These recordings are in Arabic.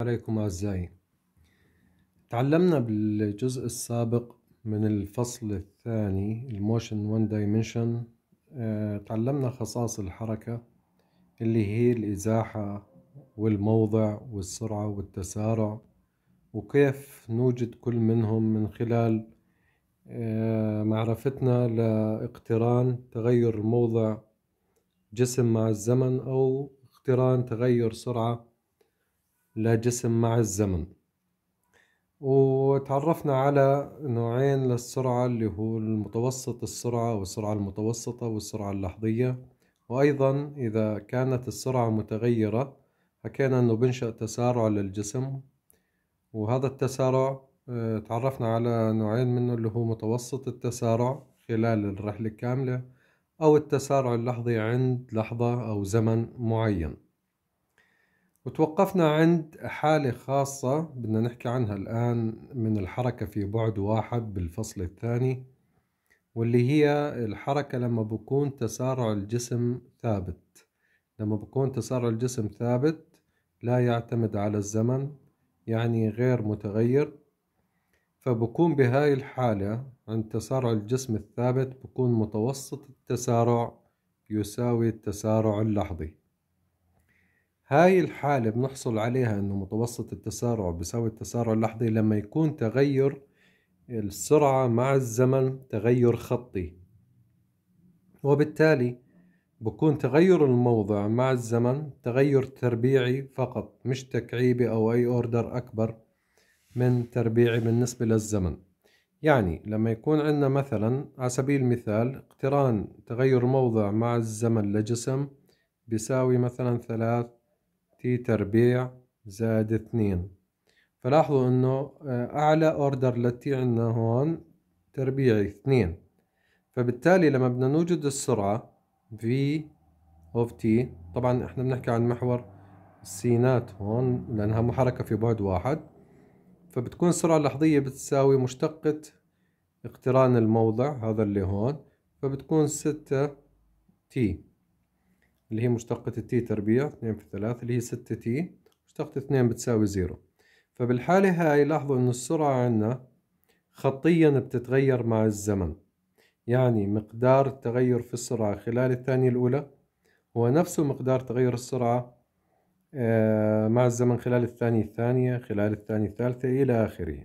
عليكم أعزائي تعلمنا بالجزء السابق من الفصل الثاني الموشن وان دايمنشن آه، تعلمنا خصائص الحركة اللي هي الإزاحة والموضع والسرعة والتسارع وكيف نوجد كل منهم من خلال آه، معرفتنا لاقتران تغير موضع جسم مع الزمن أو اقتران تغير سرعة لجسم مع الزمن وتعرفنا على نوعين للسرعة اللي هو المتوسط السرعة والسرعة المتوسطة والسرعة اللحظية وأيضا إذا كانت السرعة متغيرة حكينا أنه بنشأ تسارع للجسم وهذا التسارع آه، تعرفنا على نوعين منه اللي هو متوسط التسارع خلال الرحلة كاملة أو التسارع اللحظي عند لحظة أو زمن معين وتوقفنا عند حالة خاصة بدنا نحكي عنها الآن من الحركة في بعد واحد بالفصل الثاني واللي هي الحركة لما بكون تسارع الجسم ثابت لما بكون تسارع الجسم ثابت لا يعتمد على الزمن يعني غير متغير فبكون بهاي الحالة عند تسارع الجسم الثابت بكون متوسط التسارع يساوي التسارع اللحظي هاي الحالة بنحصل عليها انه متوسط التسارع بيساوي التسارع اللحظي لما يكون تغير السرعة مع الزمن تغير خطي وبالتالي بكون تغير الموضع مع الزمن تغير تربيعي فقط مش تكعيبي أو أي أوردر أكبر من تربيعي بالنسبة للزمن يعني لما يكون عندنا مثلا على سبيل المثال اقتران تغير موضع مع الزمن لجسم بيساوي مثلا ثلاث تي تربيع زائد اثنين فلاحظوا انه آه، اعلى اوردر للتي عندنا هون تربيعي اثنين فبالتالي لما بدنا نوجد السرعة في اوف تي طبعا احنا بنحكي عن محور السينات هون لانها محركة في بعد واحد فبتكون السرعة اللحظية بتساوي مشتقة اقتران الموضع هذا اللي هون فبتكون ستة تي اللي هي مشتقة التي تربيع اثنين في ثلاث اللي هي ستة تي مشتقة اثنين بتساوي زيرو فبالحالة هاي لاحظوا إنه السرعة عندنا خطيا بتتغير مع الزمن يعني مقدار التغير في السرعة خلال الثانية الأولى هو نفسه مقدار تغير السرعة آه، مع الزمن خلال الثانية الثانية خلال الثانية الثالثة إلى آخره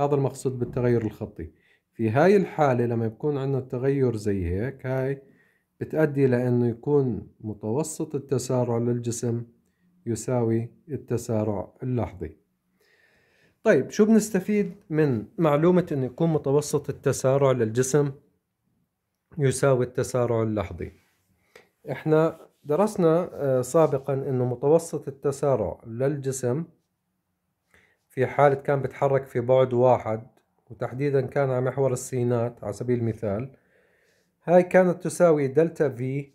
هذا المقصود بالتغير الخطي في هاي الحالة لما يكون عندنا التغير زي هيك هاي بتؤدي لأنه يكون متوسط التسارع للجسم يساوي التسارع اللحظي طيب شو بنستفيد من معلومة أن يكون متوسط التسارع للجسم يساوي التسارع اللحظي احنا درسنا آه، سابقا أنه متوسط التسارع للجسم في حالة كان بتحرك في بعد واحد وتحديدا كان على محور السينات على سبيل المثال هاي كانت تساوي دلتا في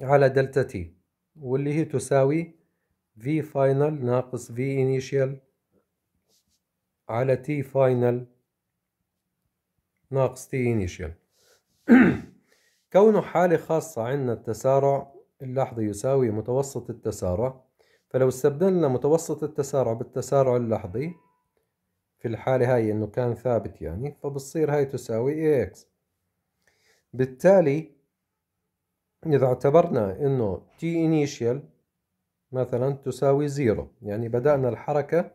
على دلتا تي واللي هي تساوي في فاينل ناقص في انيشيال على تي فاينل ناقص تي انيشيال كونه حالة خاصة عندنا التسارع اللحظي يساوي متوسط التسارع فلو استبدلنا متوسط التسارع بالتسارع اللحظي في الحالة هاي انه كان ثابت يعني فبتصير هاي تساوي اكس بالتالي إذا اعتبرنا إنه تي initial مثلا تساوي زيرو يعني بدأنا الحركة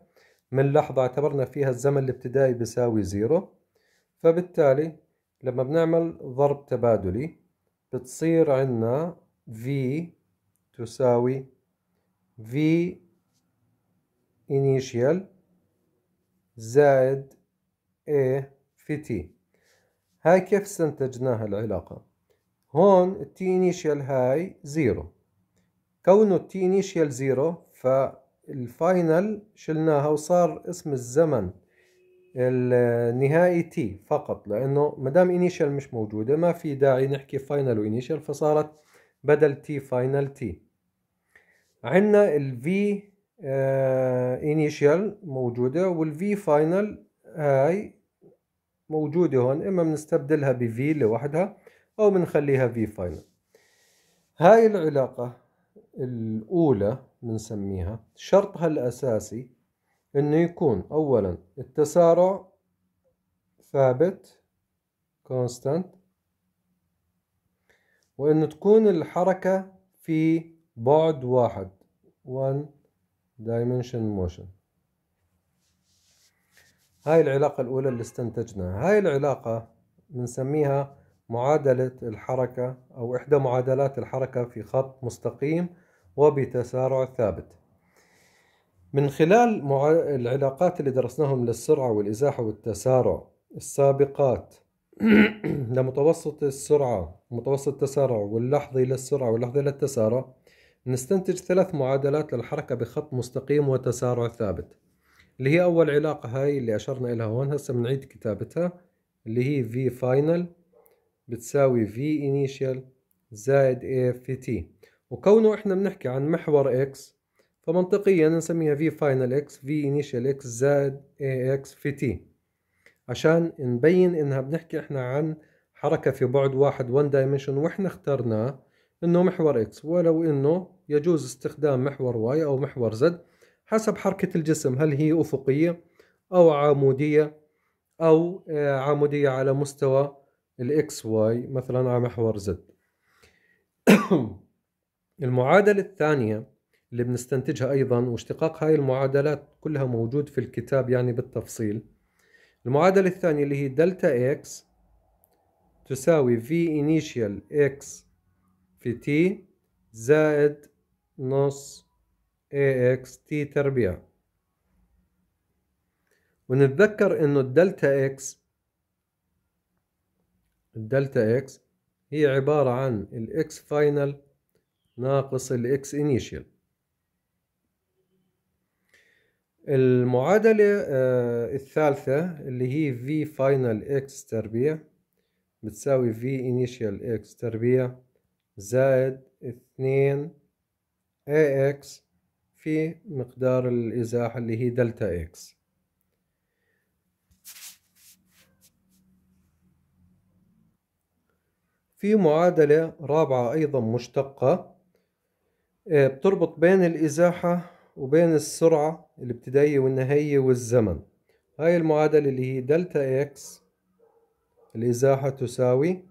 من لحظة اعتبرنا فيها الزمن الابتدائي بيساوي زيرو فبالتالي لما بنعمل ضرب تبادلي بتصير عنا V تساوي V initial زائد A في T هاي كيف استنتجناها العلاقة هون التي انيشال هاي زيرو كونه التي انيشال زيرو فالفاينل شلناها وصار اسم الزمن النهائي تي فقط لانه مدام انيشال مش موجوده ما في داعي نحكي فاينل وانيشال فصارت بدل تي فاينل تي عندنا الفي انيشال آه، موجوده والفي فاينل هاي موجودة هون إما بنستبدلها V لوحدها أو بنخليها V final هاي العلاقة الأولى بنسميها شرطها الأساسي إنه يكون أولا التسارع ثابت constant وإنه تكون الحركة في بعد واحد one dimension motion هاي العلاقة الأولى اللي استنتجناها هاي العلاقة بنسميها معادلة الحركة أو إحدى معادلات الحركة في خط مستقيم وبتسارع ثابت من خلال مع... العلاقات اللي درسناهم للسرعة والإزاحة والتسارع السابقات لمتوسط السرعة متوسط التسارع واللحظي للسرعة واللحظي للتسارع نستنتج ثلاث معادلات للحركة بخط مستقيم وتسارع ثابت اللي هي أول علاقة هاي اللي أشرنا إلها هون هسا بنعيد كتابتها اللي هي في فاينل بتساوي في initial زائد A في T وكونه إحنا بنحكي عن محور X فمنطقيا نسميها في فاينل X في initial X زائد X في T عشان نبين إنها بنحكي إحنا عن حركة في بعد واحد one دايمنشن وإحنا اخترناه إنه محور X ولو إنه يجوز استخدام محور Y أو محور Z حسب حركة الجسم هل هي أفقية أو عامودية أو آه، عامودية على مستوى الإكس واي مثلا على محور زد المعادلة الثانية اللي بنستنتجها أيضا واشتقاق هاي المعادلات كلها موجود في الكتاب يعني بالتفصيل المعادلة الثانية اللي هي دلتا إكس تساوي V initial X في T زائد نص AX T تربيع ونتذكر انه الدلتا X الدلتا X هي عبارة عن الإكس فاينل ناقص الإكس إنيشيال المعادلة آه، الثالثة اللي هي V final X تربيع بتساوي V initial X تربيع زائد 2 AX في مقدار الإزاحة اللي هي دلتا إكس في معادلة رابعة أيضا مشتقة آه، بتربط بين الإزاحة وبين السرعة الابتدائية والنهائية والزمن هاي المعادلة اللي هي دلتا إكس الإزاحة تساوي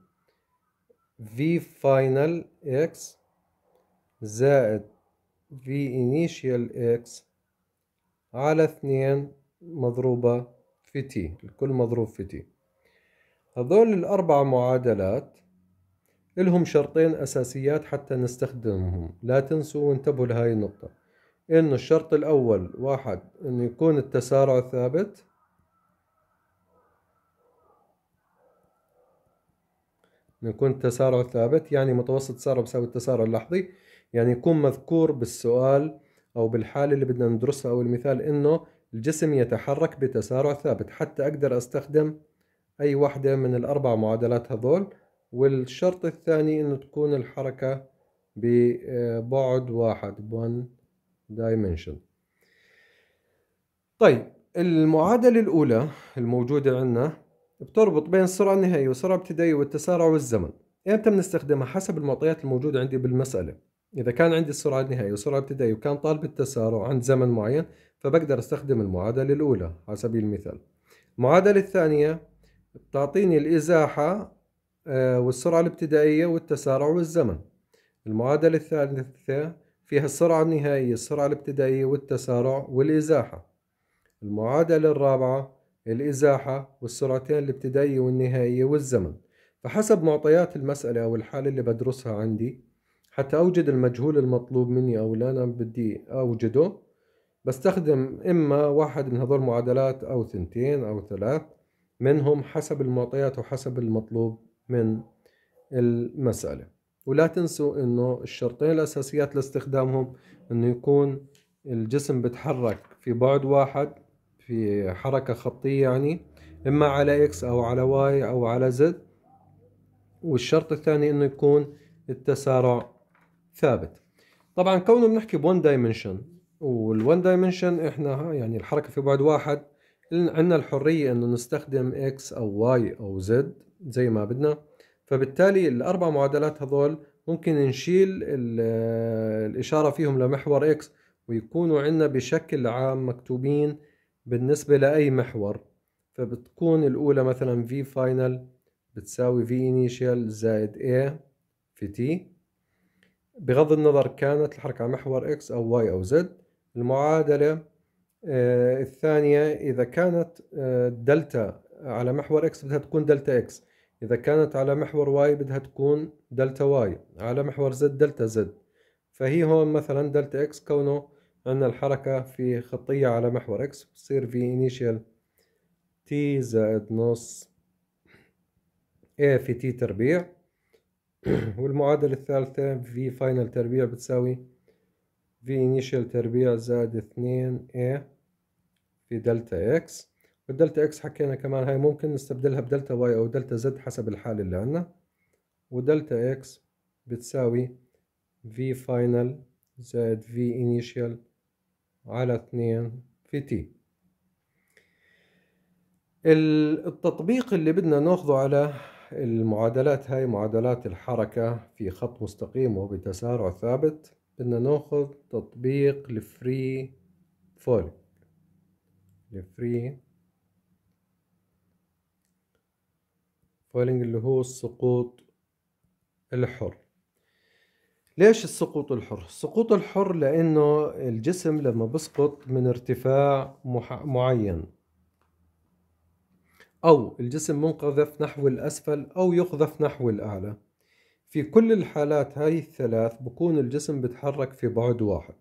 في فاينل إكس زائد في initial x على اثنين مضروبة في t الكل مضروب في t هذول الأربع معادلات لهم شرطين أساسيات حتى نستخدمهم لا تنسوا وانتبهوا لهاي النقطة إنه الشرط الأول واحد إنه يكون التسارع ثابت إنه يكون التسارع ثابت يعني متوسط تسارع بساوي التسارع اللحظي يعني يكون مذكور بالسؤال أو بالحالة اللي بدنا ندرسها أو المثال إنه الجسم يتحرك بتسارع ثابت حتى أقدر أستخدم أي واحدة من الأربع معادلات هذول والشرط الثاني إنه تكون الحركة ببعد واحد one dimension طيب المعادلة الأولى الموجودة عندنا بتربط بين السرعة النهائية والسرعة الابتدائية والتسارع والزمن إمتى بنستخدمها حسب المعطيات الموجودة عندي بالمسألة إذا كان عندي السرعة النهائية والسرعه الابتدائيه وكان طالب التسارع عند زمن معين فبقدر استخدم المعادلة الأولى على سبيل المثال المعادلة الثانية بتعطيني الإزاحة آه، والسرعة الابتدائية والتسارع والزمن المعادلة الثالثة فيها السرعة النهائية السرعة الابتدائية والتسارع والإزاحة المعادلة الرابعة الإزاحة والسرعتين الابتدائية والنهائية والزمن فحسب معطيات المسألة أو الحالة اللي بدرسها عندي حتى أوجد المجهول المطلوب مني أو لا أنا بدي أوجده بستخدم إما واحد من هذول المعادلات أو ثنتين أو ثلاث منهم حسب المعطيات وحسب المطلوب من المسألة ولا تنسوا إنه الشرطين الأساسيات لاستخدامهم إنه يكون الجسم بتحرك في بعد واحد في حركة خطية يعني إما على إكس أو على واي أو على زد والشرط الثاني إنه يكون التسارع ثابت طبعا كونه بنحكي بون دايمنشن والون دايمنشن احنا يعني الحركه في بعد واحد عندنا الحريه انه نستخدم اكس او واي او زد زي ما بدنا فبالتالي الاربع معادلات هذول ممكن نشيل آه، الاشاره فيهم لمحور اكس ويكونوا عندنا بشكل عام مكتوبين بالنسبه لاي محور فبتكون الاولى مثلا في فاينل بتساوي في انيشال زائد a في تي بغض النظر كانت الحركة محور إكس أو واي أو زد المعادلة آه، الثانية إذا كانت آه، دلتا على محور إكس بدها تكون دلتا إكس إذا كانت على محور واي بدها تكون دلتا واي على محور زد دلتا زد فهي هون مثلا دلتا إكس كونه أن الحركة في خطية على محور إكس بصير في initial تي زائد نص A في تي تربيع والمعادلة الثالثة في فاينل تربيع بتساوي في انيشال تربيع زائد اثنين a في دلتا اكس والدلتا اكس حكينا كمان هاي ممكن نستبدلها بدلتا واي او دلتا زد حسب الحالة اللي عندنا ودلتا اكس بتساوي في فاينل زائد في انيشال على اثنين في تي التطبيق اللي بدنا ناخذه على المعادلات هاي معادلات الحركة في خط مستقيم وبتسارع ثابت بدنا ناخذ تطبيق الفري فول الفري فولينج اللي هو السقوط الحر ليش السقوط الحر؟ السقوط الحر لأنه الجسم لما بسقط من ارتفاع معين أو الجسم منقذف نحو الأسفل أو يقذف نحو الأعلى في كل الحالات هاي الثلاث بكون الجسم بتحرك في بعد واحد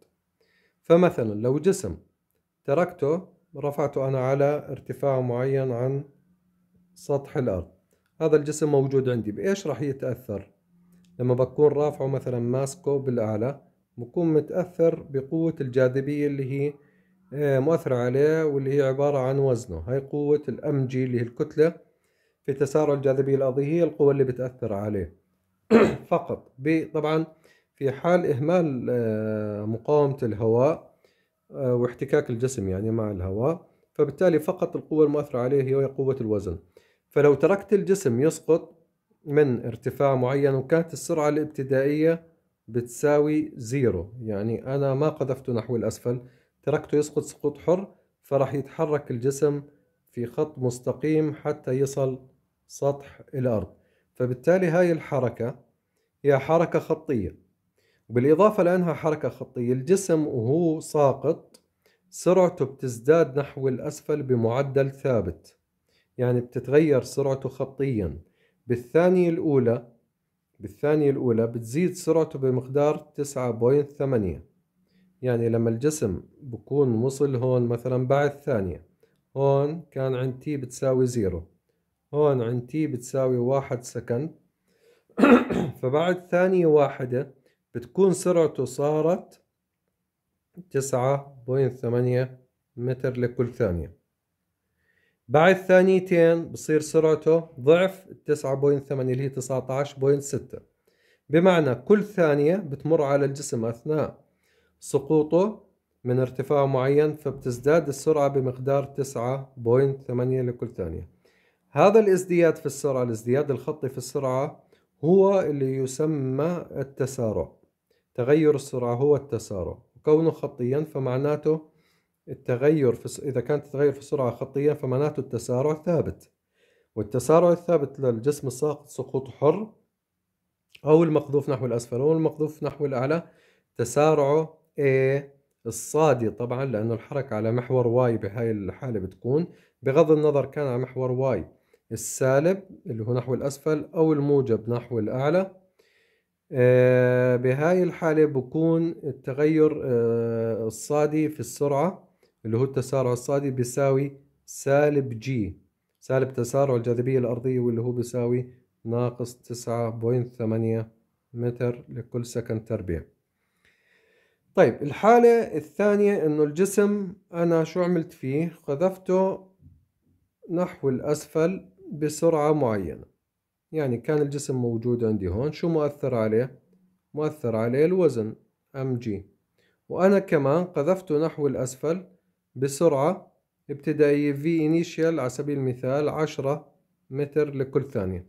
فمثلا لو جسم تركته رفعته أنا على ارتفاع معين عن سطح الأرض هذا الجسم موجود عندي بإيش راح يتأثر لما بكون رافعه مثلا ماسكه بالأعلى بكون متأثر بقوة الجاذبية اللي هي آه، مؤثرة عليه واللي هي عبارة عن وزنه هاي قوة الأم جي اللي هي الكتلة في تسارع الجاذبية الأرضية هي القوة اللي بتأثر عليه فقط طبعا في حال إهمال آه، مقاومة الهواء آه، واحتكاك الجسم يعني مع الهواء فبالتالي فقط القوة المؤثرة عليه هي قوة الوزن فلو تركت الجسم يسقط من ارتفاع معين وكانت السرعة الابتدائية بتساوي زيرو يعني أنا ما قذفته نحو الأسفل تركته يسقط سقوط حر فراح يتحرك الجسم في خط مستقيم حتى يصل سطح الأرض فبالتالي هاي الحركة هي حركة خطية بالإضافة لأنها حركة خطية الجسم وهو ساقط سرعته بتزداد نحو الأسفل بمعدل ثابت يعني بتتغير سرعته خطيا بالثانية الأولى بالثانية الأولى بتزيد سرعته بمقدار 9.8 يعني لما الجسم بكون وصل هون مثلا بعد ثانية هون كان عند تي بتساوي زيرو هون عند تي بتساوي واحد سكند فبعد ثانية واحدة بتكون سرعته صارت تسعة بوينت ثمانية متر لكل ثانية بعد ثانيتين بصير سرعته ضعف التسعة بوينت ثمانية اللي هي تسعة عشر بوينت ستة بمعنى كل ثانية بتمر على الجسم أثناء سقوطه من ارتفاع معين فبتزداد السرعة بمقدار 9.8 لكل ثانية هذا الازدياد في السرعة الازدياد الخطي في السرعة هو اللي يسمى التسارع تغير السرعة هو التسارع كونه خطيا فمعناته التغير في إذا كان تتغير في السرعة خطيا فمعناته التسارع ثابت والتسارع الثابت للجسم الساقط سقوط حر أو المقذوف نحو الأسفل أو المقذوف نحو الأعلى تسارعه A إيه، الصادي طبعا لأنه الحركة على محور Y بهاي الحالة بتكون بغض النظر كان على محور Y السالب اللي هو نحو الأسفل أو الموجب نحو الأعلى إيه، بهاي الحالة بكون التغير إيه، الصادي في السرعة اللي هو التسارع الصادي بيساوي سالب G سالب تسارع الجاذبية الأرضية واللي هو بيساوي ناقص تسعة متر لكل سكن تربيع طيب الحالة الثانية انه الجسم انا شو عملت فيه قذفته نحو الاسفل بسرعة معينة يعني كان الجسم موجود عندي هون شو مؤثر عليه مؤثر عليه الوزن ام جي وانا كمان قذفته نحو الاسفل بسرعة ابتدائية في انيشيال على سبيل المثال عشرة متر لكل ثانية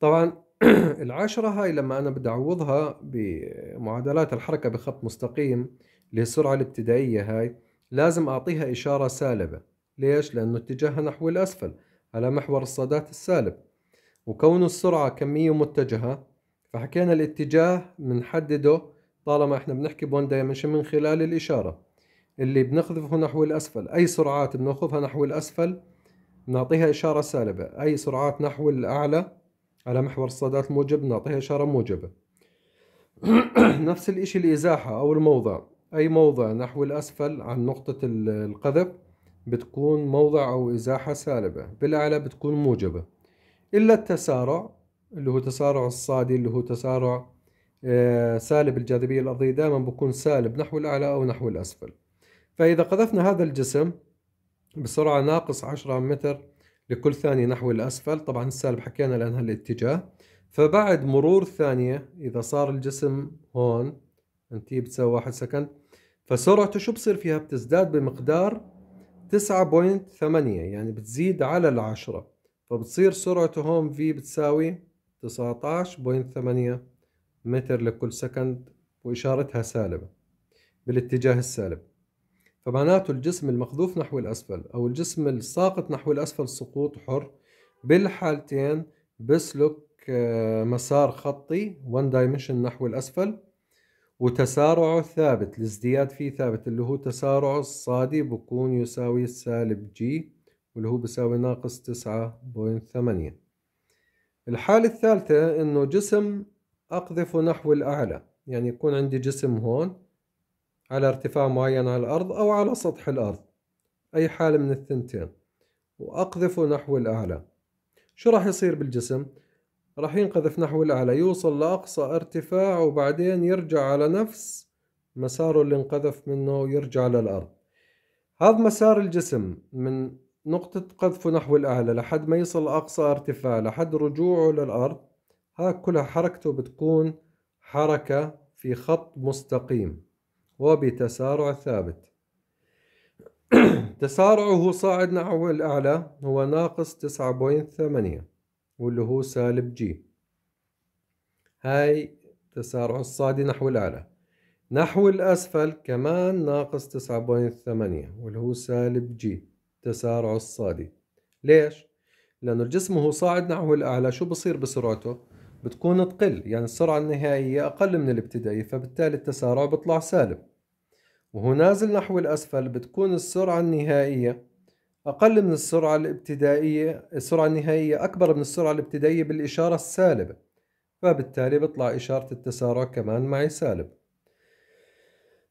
طبعا العشرة هاي لما أنا بدي أعوضها بمعادلات الحركة بخط مستقيم اللي هي السرعة الابتدائية هاي لازم أعطيها إشارة سالبة ليش؟ لأنه اتجاهها نحو الأسفل على محور الصادات السالب وكون السرعة كمية متجهة فحكينا الاتجاه بنحدده طالما احنا بنحكي بون دايمنشن من خلال الإشارة اللي بنخذفه نحو الأسفل أي سرعات بناخذها نحو الأسفل بنعطيها إشارة سالبة أي سرعات نحو الأعلى على محور الصادات الموجب نعطيها إشارة موجبة نفس الإشي الإزاحة أو الموضع أي موضع نحو الأسفل عن نقطة القذف بتكون موضع أو إزاحة سالبة بالأعلى بتكون موجبة إلا التسارع اللي هو تسارع الصادي اللي هو تسارع آه، سالب الجاذبية الأرضية دائما بكون سالب نحو الأعلى أو نحو الأسفل فإذا قذفنا هذا الجسم بسرعة ناقص عشرة متر لكل ثانية نحو الأسفل طبعا السالب حكينا لأنها الاتجاه فبعد مرور ثانية إذا صار الجسم هون أنت بتساوي واحد سكند فسرعته شو بصير فيها بتزداد بمقدار 9.8 يعني بتزيد على العشرة فبتصير سرعته هون في بتساوي 19.8 متر لكل سكند وإشارتها سالبة بالاتجاه السالب فمعناته الجسم المخذوف نحو الأسفل أو الجسم الساقط نحو الأسفل سقوط حر بالحالتين بسلك آه، مسار خطي one dimension نحو الأسفل وتسارعه ثابت الازدياد فيه ثابت اللي هو تسارعه الصادي بكون يساوي سالب جي واللي هو بيساوي ناقص تسعة بوينت ثمانية الحالة الثالثة إنه جسم أقذفه نحو الأعلى يعني يكون عندي جسم هون على ارتفاع معين على الأرض أو على سطح الأرض أي حالة من الثنتين وأقذفه نحو الأعلى شو راح يصير بالجسم؟ راح ينقذف نحو الأعلى يوصل لأقصى ارتفاع وبعدين يرجع على نفس مساره اللي انقذف منه ويرجع للأرض هذا مسار الجسم من نقطة قذفه نحو الأعلى لحد ما يصل لأقصى ارتفاع لحد رجوعه للأرض هاك كلها حركته بتكون حركة في خط مستقيم وبتسارع ثابت تسارعه صاعد نحو الأعلى هو ناقص تسعة ثمانية واللي هو سالب جي هاي تسارع الصاعد نحو الأعلى نحو الأسفل كمان ناقص تسعة ثمانية واللي هو سالب جي تسارع الصادي ليش؟ لأنه الجسم صاعد نحو الأعلى شو بصير بسرعته؟ بتكون تقل يعني السرعة النهائية أقل من الابتدائية فبالتالي التسارع بيطلع سالب وهو نازل نحو الأسفل بتكون السرعة النهائية أقل من السرعة الابتدائية السرعة النهائية أكبر من السرعة الابتدائية بالإشارة السالبة فبالتالي بطلع إشارة التسارع كمان معي سالب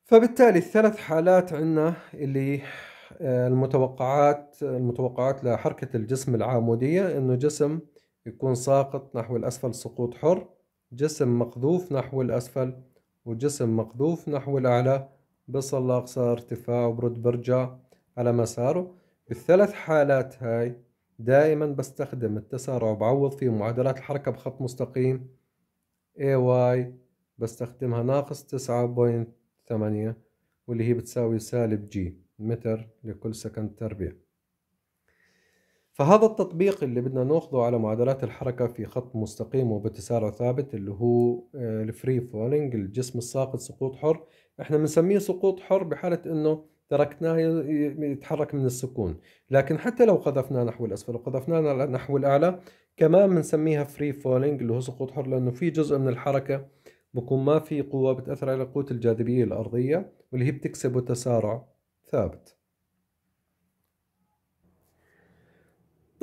فبالتالي الثلاث حالات عندنا اللي آه، المتوقعات المتوقعات لحركة الجسم العامودية إنه جسم يكون ساقط نحو الأسفل سقوط حر جسم مقذوف نحو الأسفل وجسم مقذوف نحو الأعلى بصل لأقصى ارتفاع وبرد برجع على مساره بالثلاث حالات هاي دائما بستخدم التسارع وبعوض فيه معادلات الحركة بخط مستقيم AY بستخدمها ناقص تسعة بوينت ثمانية واللي هي بتساوي سالب جي متر لكل سكند تربيع فهذا التطبيق اللي بدنا ناخذه على معادلات الحركة في خط مستقيم وبتسارع ثابت اللي هو آه، الفري فولينج الجسم الساقط سقوط حر احنا بنسميه سقوط حر بحالة انه تركناه يتحرك من السكون لكن حتى لو قذفناه نحو الأسفل وقذفناه نحو الأعلى كمان بنسميها فري فولينج اللي هو سقوط حر لأنه في جزء من الحركة بكون ما في قوة بتأثر على قوة الجاذبية الأرضية واللي هي بتكسب تسارع ثابت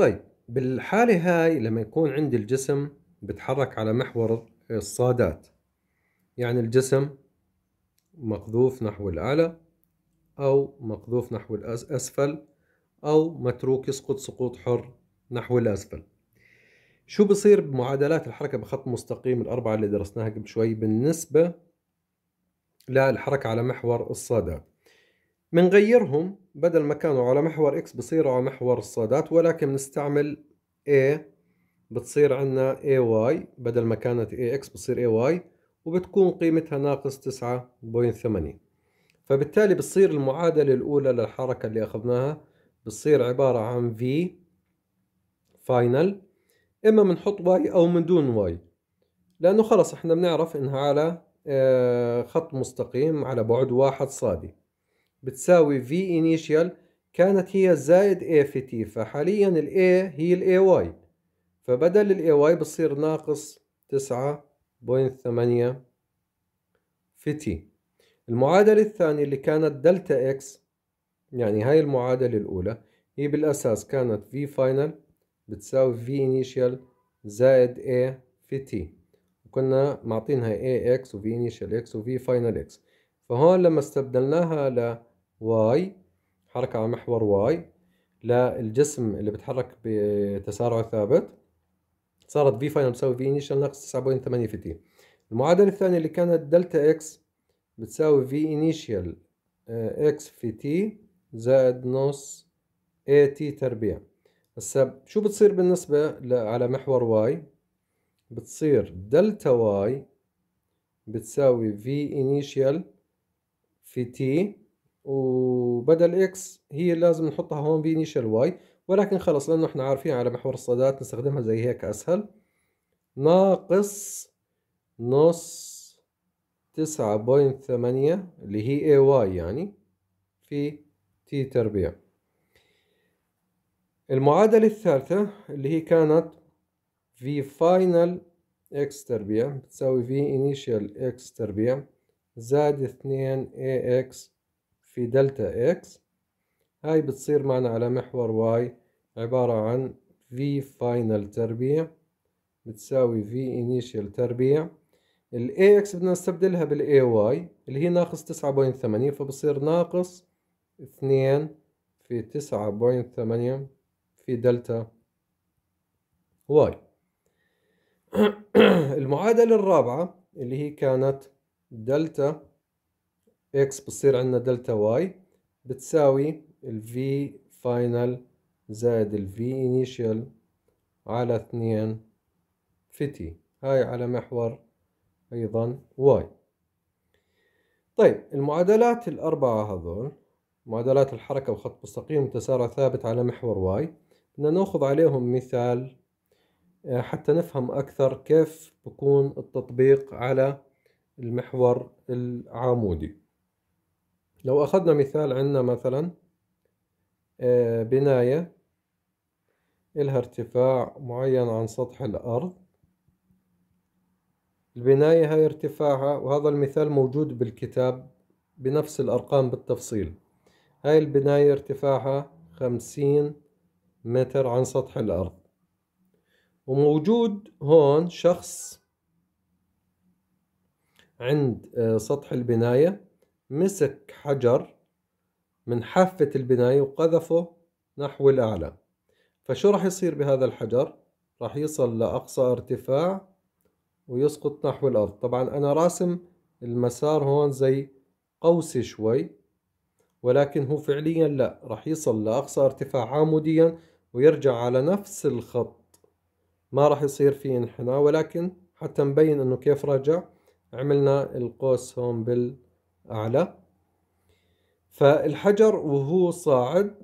طيب بالحالة هاي لما يكون عندي الجسم بتحرك على محور الصادات يعني الجسم مقذوف نحو الأعلى أو مقذوف نحو الأسفل أو متروك يسقط سقوط حر نحو الأسفل شو بصير بمعادلات الحركة بخط مستقيم الأربعة اللي درسناها قبل شوي بالنسبة للحركة على محور الصادات بنغيرهم بدل ما كانوا على محور اكس بصيروا على محور الصادات ولكن بنستعمل a بتصير عندنا ay بدل ما كانت ax بصير ay وبتكون قيمتها ناقص 9.8 فبالتالي بتصير المعادلة الأولى للحركة اللي أخذناها بتصير عبارة عن v final إما بنحط y أو من دون y لأنه خلص إحنا بنعرف إنها على آه، خط مستقيم على بعد واحد صادي بتساوي في initial كانت هي زائد A في T فحاليا ال A هي ال AY فبدل ال AY بصير ناقص 9.8 في T المعادلة الثانية اللي كانت دلتا إكس يعني هاي المعادلة الأولى هي بالأساس كانت في فاينل بتساوي في انيشال زائد A في T وكنا معطينها AX وفي initial X وفي final X فهون لما استبدلناها ل واي حركة على محور واي للجسم اللي بتحرك بتسارع ثابت صارت في فاينل بتساوي في انيشال ناقص 9.8 في تي المعادلة الثانية اللي كانت دلتا اكس بتساوي آه، في انيشال اكس في تي زائد نص اي تي تربيع هسا شو بتصير بالنسبة على محور واي بتصير دلتا واي بتساوي في انيشال في تي وبدل اكس هي لازم نحطها هون انيشال واي ولكن خلص لأنه احنا عارفين على محور الصادات نستخدمها زي هيك أسهل ناقص نص تسعة بوينت ثمانية اللي هي اي واي يعني في تي تربيع المعادلة الثالثة اللي هي كانت في فاينل اكس تربيع بتساوي في انيشال اكس تربيع زائد اثنين اي اكس في دلتا إكس هاي بتصير معنا على محور واي عبارة عن في فاينل تربيع بتساوي في انيشال تربيع ال اكس بدنا نستبدلها بال واي اللي هي ناقص 9.8 فبصير ناقص 2 في 9.8 في دلتا واي المعادلة الرابعة اللي هي كانت دلتا اكس بصير عندنا دلتا واي بتساوي الفي فاينل زائد الفي انيشال على اثنين في تي هاي على محور ايضا واي طيب المعادلات الاربعة هذول معادلات الحركة وخط مستقيم وتسارع ثابت على محور واي بدنا ناخذ عليهم مثال آه، حتى نفهم أكثر كيف بكون التطبيق على المحور العمودي لو أخذنا مثال عندنا مثلا آه، بناية إلها ارتفاع معين عن سطح الأرض البناية هاي ارتفاعها وهذا المثال موجود بالكتاب بنفس الأرقام بالتفصيل هاي البناية ارتفاعها خمسين متر عن سطح الأرض وموجود هون شخص عند آه، سطح البناية مسك حجر من حافة البناية وقذفه نحو الأعلى فشو راح يصير بهذا الحجر؟ راح يصل لأقصى ارتفاع ويسقط نحو الأرض طبعا أنا راسم المسار هون زي قوسي شوي ولكن هو فعليا لا راح يصل لأقصى ارتفاع عموديا ويرجع على نفس الخط ما راح يصير فيه انحناء ولكن حتى نبين انه كيف رجع عملنا القوس هون بال أعلى فالحجر وهو صاعد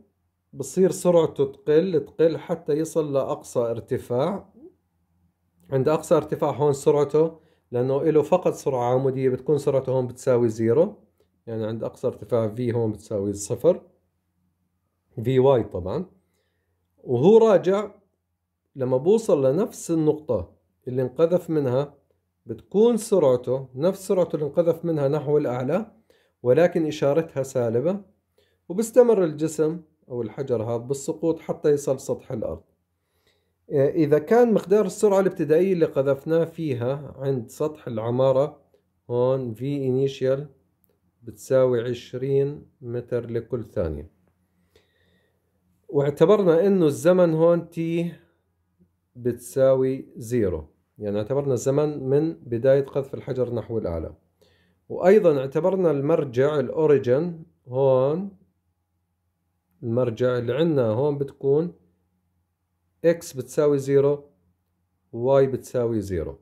بصير سرعته تقل تقل حتى يصل لأقصى ارتفاع عند أقصى ارتفاع هون سرعته لأنه له فقط سرعة عمودية بتكون سرعته هون بتساوي زيرو يعني عند أقصى ارتفاع في هون بتساوي صفر في واي طبعا وهو راجع لما بوصل لنفس النقطة اللي انقذف منها بتكون سرعته نفس سرعته اللي انقذف منها نحو الأعلى ولكن إشارتها سالبة وبستمر الجسم أو الحجر هذا بالسقوط حتى يصل سطح الأرض آه، إذا كان مقدار السرعة الابتدائية اللي قذفناه فيها عند سطح العمارة هون V initial بتساوي 20 متر لكل ثانية واعتبرنا انه الزمن هون T بتساوي زيرو يعني اعتبرنا الزمن من بداية قذف الحجر نحو الأعلى وأيضا اعتبرنا المرجع الأوريجن هون المرجع اللي عندنا هون بتكون x بتساوي 0 y بتساوي 0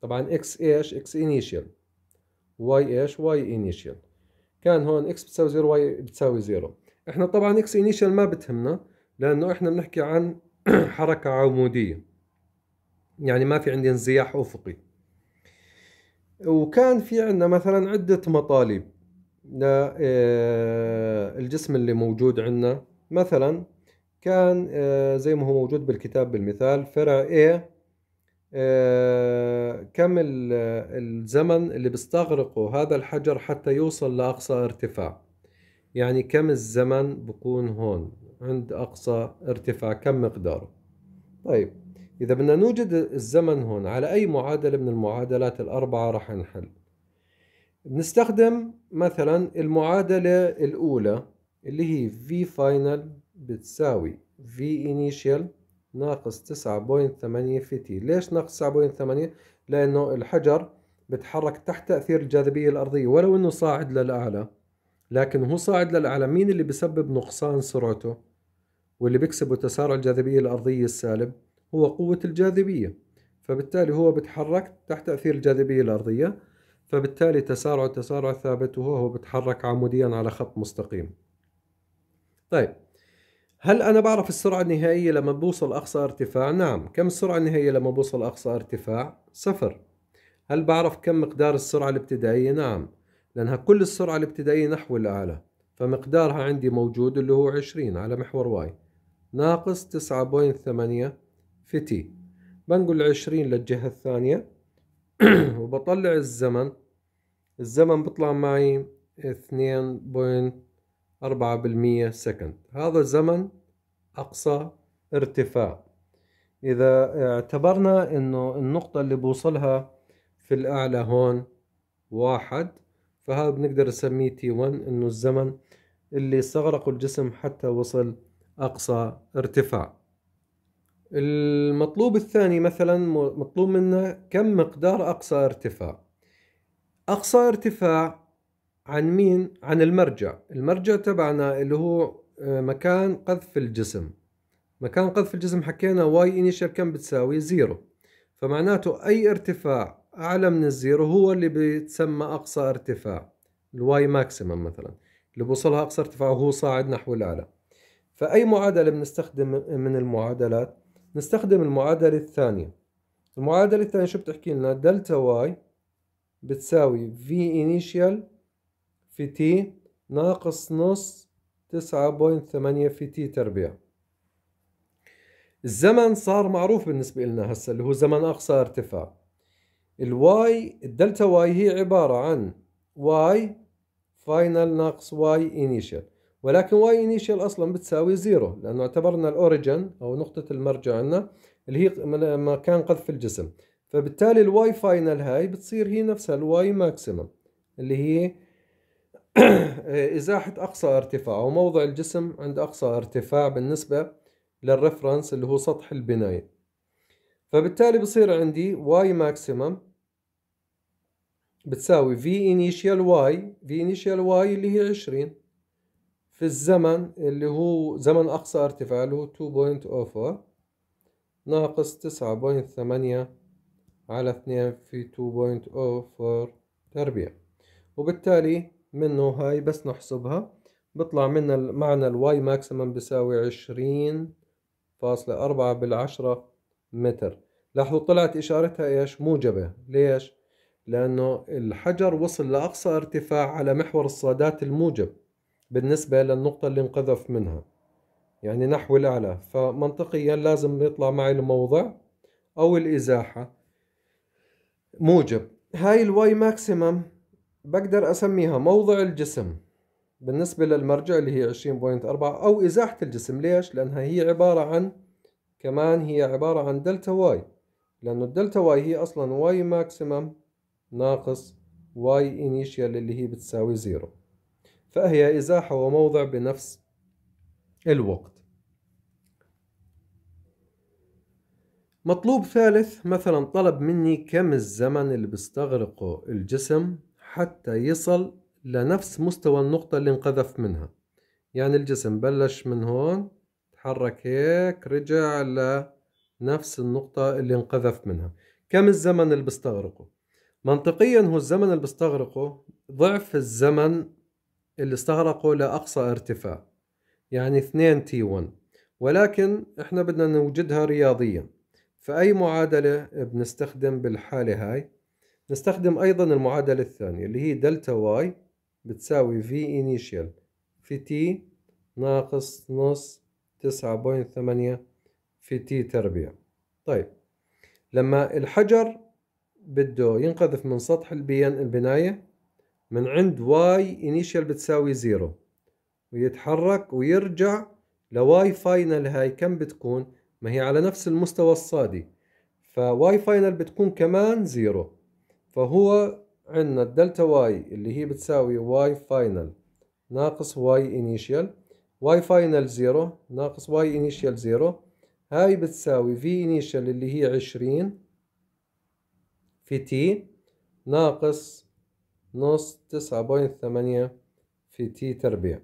طبعا x ايش x initial y ايش y initial كان هون x بتساوي 0 y بتساوي 0 احنا طبعا x initial ما بتهمنا لانه احنا بنحكي عن حركة عمودية يعني ما في عندي انزياح افقي وكان في عندنا مثلا عدة مطالب للجسم آه، اللي موجود عندنا مثلا كان آه، زي ما هو موجود بالكتاب بالمثال فرع A آه، كم الزمن اللي بيستغرقه هذا الحجر حتى يوصل لأقصى ارتفاع يعني كم الزمن بكون هون عند أقصى ارتفاع كم مقداره طيب إذا بدنا نوجد الزمن هون على أي معادلة من المعادلات الأربعة راح نحل بنستخدم مثلا المعادلة الأولى اللي هي V final بتساوي V initial ناقص 9.8 في تي ليش ناقص 9.8 لأنه الحجر بتحرك تحت تأثير الجاذبية الأرضية ولو أنه صاعد للأعلى لكن هو صاعد للأعلى مين اللي بسبب نقصان سرعته واللي بيكسبه تسارع الجاذبية الأرضية السالب هو قوة الجاذبية فبالتالي هو بتحرك تحت تأثير الجاذبية الأرضية فبالتالي تسارع تسارع ثابت وهو بتحرك عموديا على خط مستقيم طيب هل أنا بعرف السرعة النهائية لما بوصل أقصى ارتفاع؟ نعم كم السرعة النهائية لما بوصل أقصى ارتفاع؟ صفر هل بعرف كم مقدار السرعة الابتدائية؟ نعم لأنها كل السرعة الابتدائية نحو الأعلى فمقدارها عندي موجود اللي هو 20 على محور واي ناقص 9.8 في تي بنقل 20 للجهة الثانية وبطلع الزمن الزمن بطلع معي 2.4% سكند هذا زمن أقصى ارتفاع إذا اعتبرنا إنه النقطة اللي بوصلها في الأعلى هون واحد فهذا بنقدر نسميه تي 1 إنه الزمن اللي استغرق الجسم حتى وصل أقصى ارتفاع المطلوب الثاني مثلا مطلوب منا كم مقدار أقصى ارتفاع أقصى ارتفاع عن مين؟ عن المرجع المرجع تبعنا اللي هو آه، مكان قذف الجسم مكان قذف الجسم حكينا واي انيشال كم بتساوي زيرو فمعناته أي ارتفاع أعلى من الزيرو هو اللي بيتسمى أقصى ارتفاع الواي ماكسيمم مثلا اللي بوصلها أقصى ارتفاع وهو صاعد نحو الأعلى فأي معادلة بنستخدم من المعادلات نستخدم المعادلة الثانية المعادلة الثانية شو بتحكي لنا دلتا واي بتساوي V initial في تي ناقص نص تسعة بوينت ثمانية في تي تربيع الزمن صار معروف بالنسبة لنا هسا اللي هو زمن أقصى ارتفاع الواي الدلتا واي هي عبارة عن واي فاينل ناقص واي initial ولكن واي انيشال اصلا بتساوي زيرو لانه اعتبرنا الاوريجن او نقطه المرجع عندنا اللي هي مكان قذف الجسم فبالتالي الواي فاينل هاي بتصير هي نفسها الواي ماكسيمم اللي هي ازاحه اقصى ارتفاع او موضع الجسم عند اقصى ارتفاع بالنسبه للرفرنس اللي هو سطح البنايه فبالتالي بصير عندي واي ماكسيمم بتساوي في انيشال واي في انيشال واي اللي هي 20 في الزمن اللي هو زمن أقصى ارتفاع اللي هو 2.04 ناقص تسعة بوينت ثمانية على اثنين في 2.04 تربيع وبالتالي منه هاي بس نحسبها بطلع منا معنى الواي ماكسيمم بيساوي عشرين فاصلة أربعة بالعشرة متر لاحظوا طلعت إشارتها إيش موجبة ليش؟ لأنه الحجر وصل لأقصى ارتفاع على محور الصادات الموجب بالنسبة للنقطة اللي انقذف منها يعني نحو الأعلى فمنطقيا لازم يطلع معي الموضع أو الإزاحة موجب هاي الواي ماكسيمم بقدر أسميها موضع الجسم بالنسبة للمرجع اللي هي 20.4 أو إزاحة الجسم ليش؟ لأنها هي عبارة عن كمان هي عبارة عن دلتا واي لأنه الدلتا واي هي أصلا واي ماكسيمم ناقص واي انيشيال اللي هي بتساوي زيرو فهي إزاحة وموضع بنفس الوقت مطلوب ثالث مثلا طلب مني كم الزمن اللي بيستغرقه الجسم حتى يصل لنفس مستوى النقطة اللي انقذف منها يعني الجسم بلش من هون تحرك هيك رجع لنفس النقطة اللي انقذف منها كم الزمن اللي بيستغرقه منطقيا هو الزمن اللي بيستغرقه ضعف الزمن اللي استغرقوا لأقصى ارتفاع يعني 2 تي 1 ولكن احنا بدنا نوجدها رياضيا فأي معادلة بنستخدم بالحالة هاي نستخدم أيضا المعادلة الثانية اللي هي دلتا واي بتساوي في انيشيال في تي ناقص نص تسعة ثمانية في تي تربيع طيب لما الحجر بده ينقذف من سطح البناية من عند واي انيشال بتساوي زيرو ويتحرك ويرجع لواي فاينل هاي كم بتكون ما هي على نفس المستوى الصادي فواي فاينل بتكون كمان زيرو فهو عندنا الدلتا واي اللي هي بتساوي واي فاينل ناقص واي انيشال واي فاينل زيرو ناقص واي انيشال زيرو هاي بتساوي في انيشال اللي هي عشرين في تي ناقص نص تسعة بوينت ثمانية في تي تربيع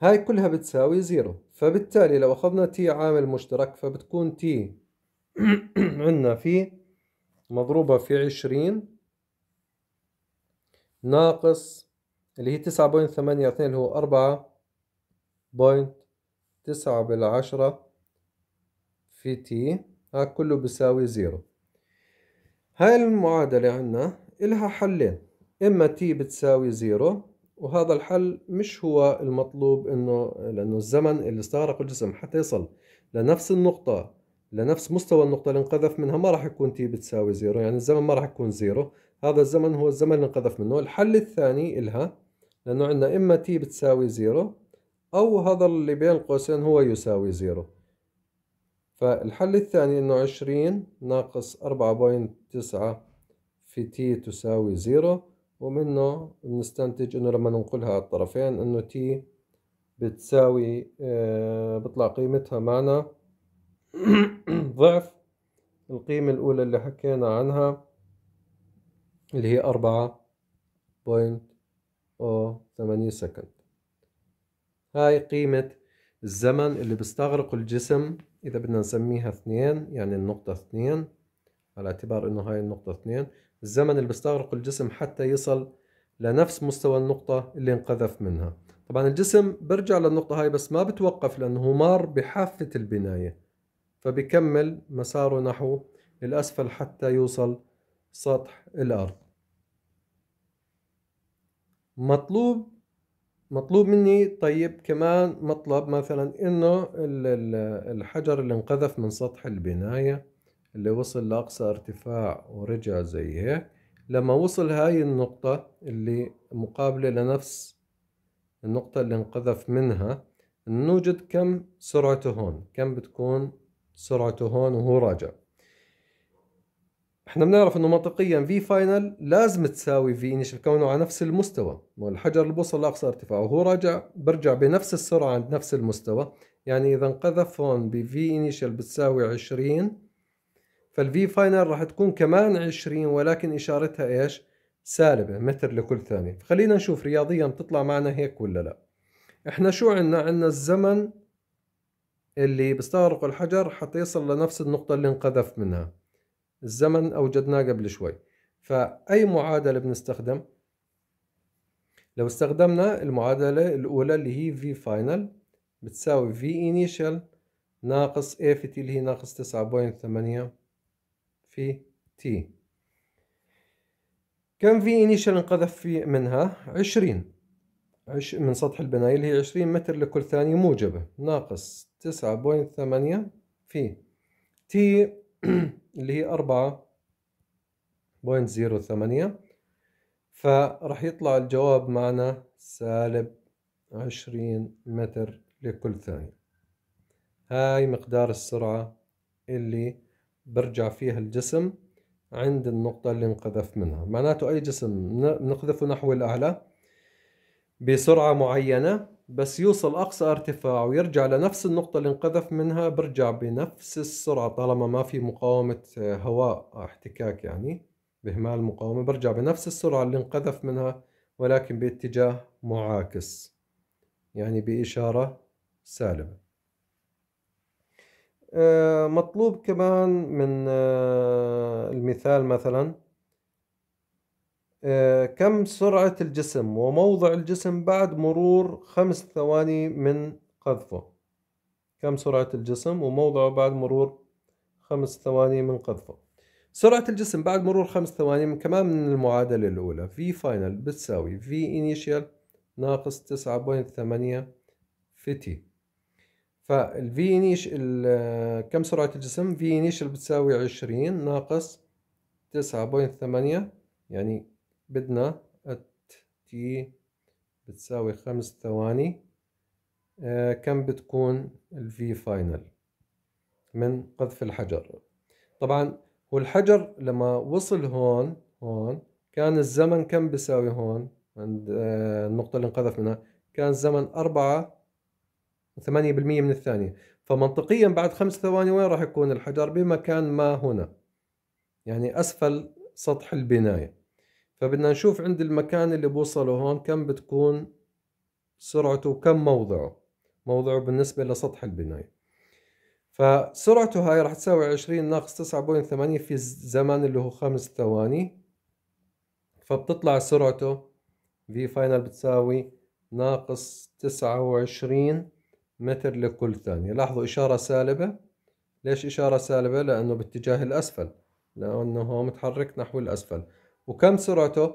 هاي كلها بتساوي زيرو فبالتالي لو أخذنا تي عامل مشترك فبتكون تي عندنا في مضروبة في عشرين ناقص اللي هي تسعة بوينت ثمانية اثنين اللي هو أربعة بوينت تسعة بالعشرة في تي ها كله بيساوي زيرو هاي المعادلة عنا إلها حلين إما تي بتساوي زيرو وهذا الحل مش هو المطلوب إنه لأنه الزمن اللي استغرق الجسم حتى يصل لنفس النقطة لنفس مستوى النقطة اللي انقذف منها ما راح يكون تي بتساوي زيرو يعني الزمن ما راح يكون زيرو هذا الزمن هو الزمن اللي انقذف منه الحل الثاني إلها لأنه عندنا إما تي بتساوي زيرو أو هذا اللي بين قوسين هو يساوي زيرو فالحل الثاني إنه عشرين ناقص أربعة بوينت تسعة في تي تساوي زيرو ومنه بنستنتج انه لما ننقلها على الطرفين انه تي بتساوي آه بطلع قيمتها معنا ضعف القيمة الأولى اللي حكينا عنها اللي هي أربعة بوينت أو ثمانية سكند هاي قيمة الزمن اللي بيستغرق الجسم إذا بدنا نسميها اثنين يعني النقطة اثنين على اعتبار إنه هاي النقطة اثنين الزمن اللي بيستغرق الجسم حتى يصل لنفس مستوى النقطة اللي انقذف منها طبعا الجسم برجع للنقطة هاي بس ما بتوقف لأنه مار بحافة البناية فبكمل مساره نحو الأسفل حتى يوصل سطح الأرض مطلوب مطلوب مني طيب كمان مطلب مثلا انه الحجر اللي انقذف من سطح البنايه اللي وصل لأقصى ارتفاع ورجع زي هيك لما وصل هاي النقطة اللي مقابلة لنفس النقطة اللي انقذف منها نوجد كم سرعته هون كم بتكون سرعته هون وهو راجع احنا بنعرف انه منطقيا في فاينل لازم تساوي في انيشال كونه على نفس المستوى والحجر اللي بوصل لاقصى ارتفاع وهو راجع برجع بنفس السرعه عند نفس المستوى يعني اذا انقذف هون بفي انيشال بتساوي 20 فالفي فاينل راح تكون كمان 20 ولكن إشارتها إيش سالبة متر لكل ثانية فخلينا نشوف رياضيا بتطلع معنا هيك ولا لا احنا شو عندنا؟ عندنا الزمن اللي بيستغرقه الحجر حتى يصل لنفس النقطة اللي انقذف منها الزمن أوجدناه قبل شوي فأي معادلة بنستخدم لو استخدمنا المعادلة الأولى اللي هي في فاينل بتساوي في انيشال ناقص اف تي اللي هي ناقص 9.8 في تي كم في انيشال انقذف في منها عشرين من سطح البناية اللي هي عشرين متر لكل ثانية موجبة ناقص تسعة بوينت ثمانية في تي اللي هي أربعة بوينت زيرو ثمانية فراح يطلع الجواب معنا سالب عشرين متر لكل ثانية هاي مقدار السرعة اللي برجع فيها الجسم عند النقطة اللي انقذف منها معناته أي جسم نقذفه نحو الأعلى بسرعة معينة بس يوصل أقصى ارتفاع ويرجع لنفس النقطة اللي انقذف منها برجع بنفس السرعة طالما ما في مقاومة آه، هواء آه، احتكاك يعني بإهمال المقاومة برجع بنفس السرعة اللي انقذف منها ولكن باتجاه معاكس يعني بإشارة سالبة آه، مطلوب كمان من آه، المثال مثلا آه، كم سرعة الجسم وموضع الجسم بعد مرور خمس ثواني من قذفه كم سرعة الجسم وموضعه بعد مرور خمس ثواني من قذفه سرعة الجسم بعد مرور خمس ثواني من كمان من المعادلة الأولى في فاينل بتساوي في initial ناقص تسعة بوينت ثمانية في تي فالفي انيش كم سرعة الجسم في انيش بتساوي عشرين ناقص تسعة بوينت ثمانية يعني بدنا تي بتساوي خمس ثواني آه كم بتكون الفي فاينل من قذف الحجر طبعا هو الحجر لما وصل هون هون كان الزمن كم بيساوي هون عند آه النقطة اللي انقذف منها كان الزمن أربعة و8% من الثانية فمنطقيا بعد خمس ثواني وين راح يكون الحجر بمكان ما هنا يعني أسفل سطح البناية فبدنا نشوف عند المكان اللي بوصله هون كم بتكون سرعته وكم موضعه موضعه بالنسبة لسطح البناية فسرعته هاي راح تساوي 20 ناقص 9.8 في الزمن اللي هو خمس ثواني فبتطلع سرعته في فاينل بتساوي ناقص 29 متر لكل ثانية لاحظوا إشارة سالبة ليش إشارة سالبة؟ لأنه باتجاه الأسفل لأنه هو متحرك نحو الأسفل وكم سرعته؟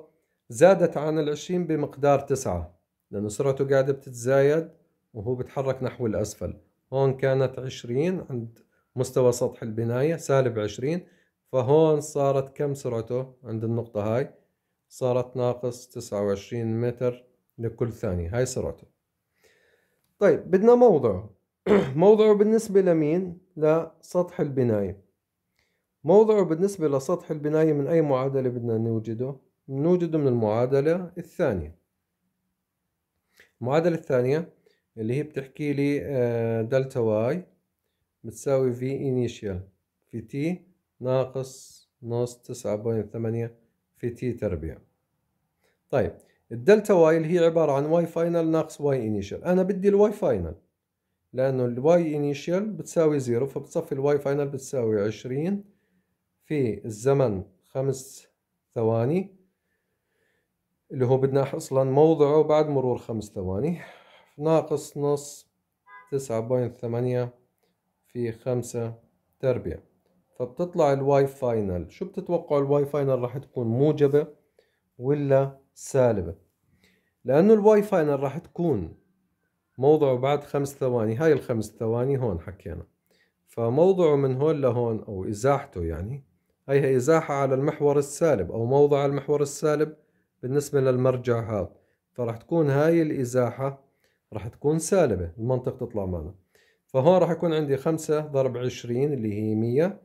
زادت عن العشرين بمقدار تسعة لأنه سرعته قاعدة بتتزايد وهو بتحرك نحو الأسفل هون كانت عشرين عند مستوى سطح البناية سالب عشرين فهون صارت كم سرعته عند النقطة هاي؟ صارت ناقص تسعة وعشرين متر لكل ثانية هاي سرعته طيب بدنا موضعه موضعه بالنسبة لمين؟ لسطح البناية موضعه بالنسبة لسطح البناية من أي معادلة بدنا نوجده؟ نوجده من المعادلة الثانية المعادلة الثانية اللي هي بتحكي لي آه، دلتا واي بتساوي في انيشيال في تي ناقص نص تسعة بوينت ثمانية في تي تربيع طيب الدلتا واي اللي هي عبارة عن واي فاينل ناقص واي انيشال أنا بدي الواي فاينل لأنه الواي انيشال بتساوي زيرو فبتصفي الواي فاينل بتساوي عشرين في الزمن خمس ثواني اللي هو بدنا أصلا موضعه بعد مرور خمس ثواني ناقص نص تسعة بوينت ثمانية في خمسة تربيع فبتطلع الواي فاينل شو بتتوقعوا الواي فاينل راح تكون موجبة ولا سالبة لانه الواي فاي انا راح تكون موضعه بعد خمس ثواني هاي الخمس ثواني هون حكينا فموضعه من هون لهون او ازاحته يعني هاي هي ازاحة على المحور السالب او موضع المحور السالب بالنسبة للمرجع هذا فراح تكون هاي الازاحة راح تكون سالبة المنطق تطلع معنا فهون راح يكون عندي خمسة ضرب عشرين اللي هي مية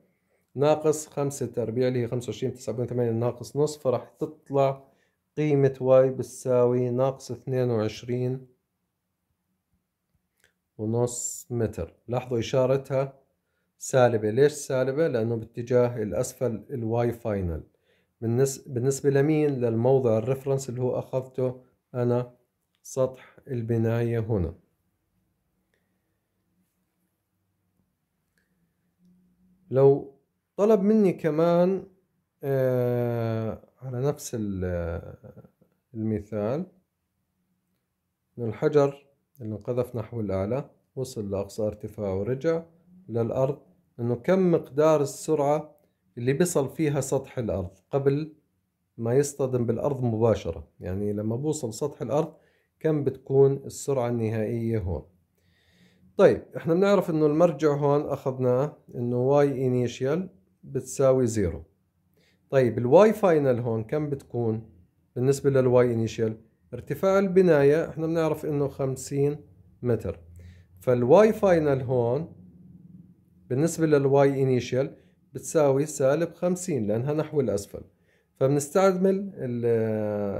ناقص خمسة تربيع اللي هي خمسة وعشرين تسعة ناقص نص فراح تطلع قيمة واي بتساوي ناقص اثنين وعشرين ونص متر لاحظوا إشارتها سالبة ليش سالبة؟ لأنه باتجاه الأسفل الواي فاينل بالنسبة لمين؟ للموضع الرفرنس اللي هو أخذته أنا سطح البناية هنا لو طلب مني كمان آه على نفس المثال إن الحجر اللي انقذف نحو الأعلى وصل لأقصى ارتفاع ورجع للأرض إنه كم مقدار السرعة اللي بيصل فيها سطح الأرض قبل ما يصطدم بالأرض مباشرة يعني لما بوصل سطح الأرض كم بتكون السرعة النهائية هون طيب احنا بنعرف انه المرجع هون اخذناه انه y initial بتساوي زيرو طيب الواي فاينل هون كم بتكون بالنسبة للواي انيشال ارتفاع البناية احنا بنعرف انه خمسين متر فالواي فاينل هون بالنسبة للواي انيشال بتساوي سالب خمسين لأنها نحو الأسفل فبنستعمل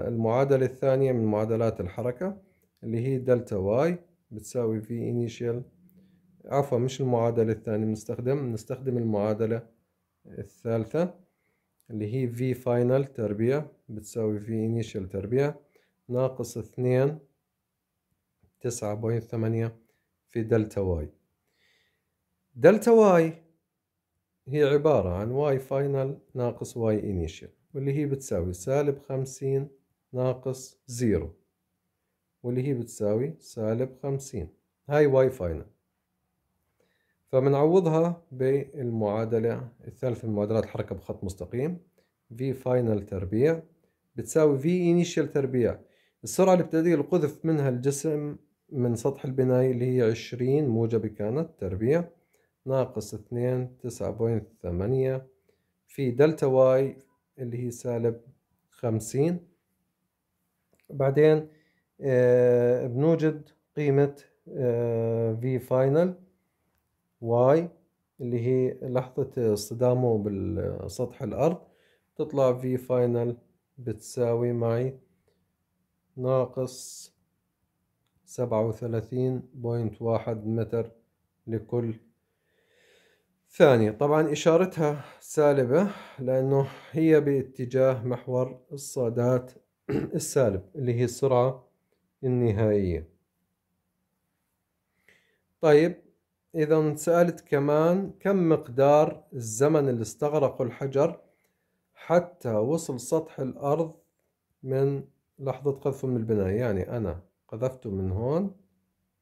المعادلة الثانية من معادلات الحركة اللي هي دلتا واي بتساوي في انيشال عفوا مش المعادلة الثانية بنستخدم بنستخدم المعادلة الثالثة اللي هي في فاينل تربيع بتساوي في انيشال تربيع ناقص اثنين تسعة بوينت ثمانية في دلتا واي دلتا واي هي عبارة عن واي فاينل ناقص واي انيشال واللي هي بتساوي سالب خمسين ناقص زيرو واللي هي بتساوي سالب خمسين هاي واي فاينل فبنعوضها بالمعادلة الثالثة من معادلات الحركة بخط مستقيم في فاينل تربيع بتساوي في انيشال تربيع السرعة الابتدائية القذف منها الجسم من سطح البناية اللي هي عشرين موجبة كانت تربيع ناقص اثنين تسعة بوينت ثمانية في دلتا واي اللي هي سالب خمسين بعدين آه، بنوجد قيمة في آه، فاينل واي اللي هي لحظة اصطدامه بالسطح الأرض تطلع في فاينل بتساوي معي ناقص سبعة وثلاثين بوينت واحد متر لكل ثانية طبعا إشارتها سالبة لأنه هي باتجاه محور الصادات السالب اللي هي السرعة النهائية طيب إذا سألت كمان كم مقدار الزمن اللي استغرقه الحجر حتى وصل سطح الأرض من لحظة قذفه من البناء يعني أنا قذفته من هون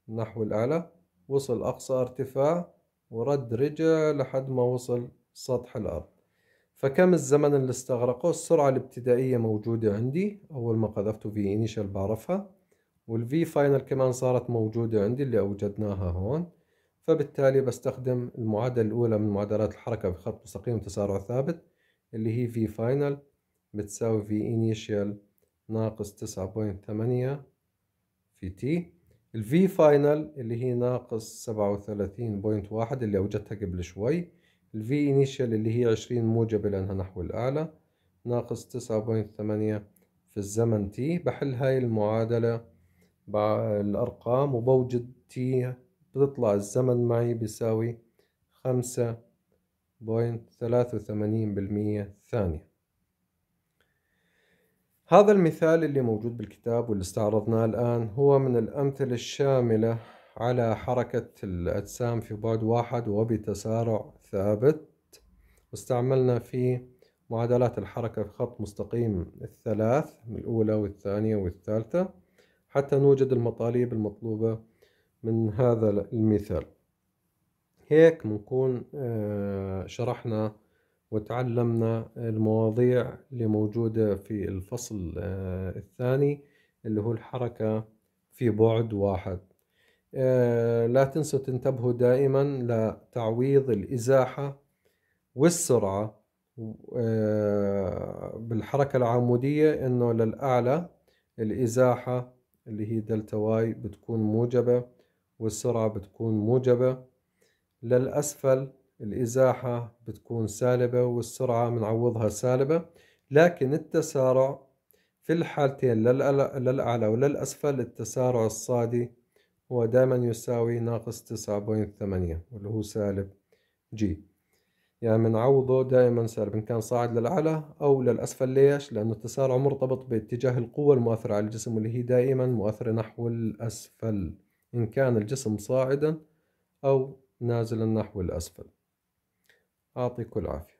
نحو الأعلى وصل أقصى ارتفاع ورد رجع لحد ما وصل سطح الأرض فكم الزمن اللي استغرقه السرعة الابتدائية موجودة عندي أول ما قذفته في إنيشال بعرفها والفي فاينل كمان صارت موجودة عندي اللي أوجدناها هون فبالتالي بستخدم المعادلة الأولى من معادلات الحركة في خط مستقيم تسارع ثابت اللي هي في فاينل بتساوي في initial ناقص تسعة بوينت ثمانية في تي الفي فاينل اللي هي ناقص سبعة وثلاثين بوينت واحد اللي أوجدتها قبل شوي الفي انيشال اللي هي عشرين موجبة لأنها نحو الأعلى ناقص تسعة بوينت ثمانية في الزمن تي بحل هاي المعادلة بالأرقام وبوجد تي بتطلع الزمن معي بيساوي خمسة بوينت ثلاثة وثمانين بالمية ثانية هذا المثال اللي موجود بالكتاب واللي استعرضناه الآن هو من الأمثلة الشاملة على حركة الأجسام في بعد واحد وبتسارع ثابت واستعملنا فيه معادلات الحركة في خط مستقيم الثلاث الأولى والثانية والثالثة حتى نوجد المطالب المطلوبة من هذا المثال هيك بنكون آه، شرحنا وتعلمنا المواضيع اللي موجودة في الفصل آه، الثاني اللي هو الحركة في بعد واحد آه، لا تنسوا تنتبهوا دائما لتعويض الإزاحة والسرعة بالحركة العمودية انه للأعلى الإزاحة اللي هي دلتا واي بتكون موجبة والسرعة بتكون موجبة للأسفل الإزاحة بتكون سالبة والسرعة بنعوضها سالبة لكن التسارع في الحالتين للأعلى وللأسفل التسارع الصادي هو دائما يساوي ناقص 9.8 واللي هو سالب جي يعني بنعوضه دائما سالب إن كان صاعد للأعلى أو للأسفل ليش؟ لأنه التسارع مرتبط باتجاه القوة المؤثرة على الجسم واللي هي دائما مؤثرة نحو الأسفل إن كان الجسم صاعدا أو نازلا نحو الأسفل أعطيكم العافية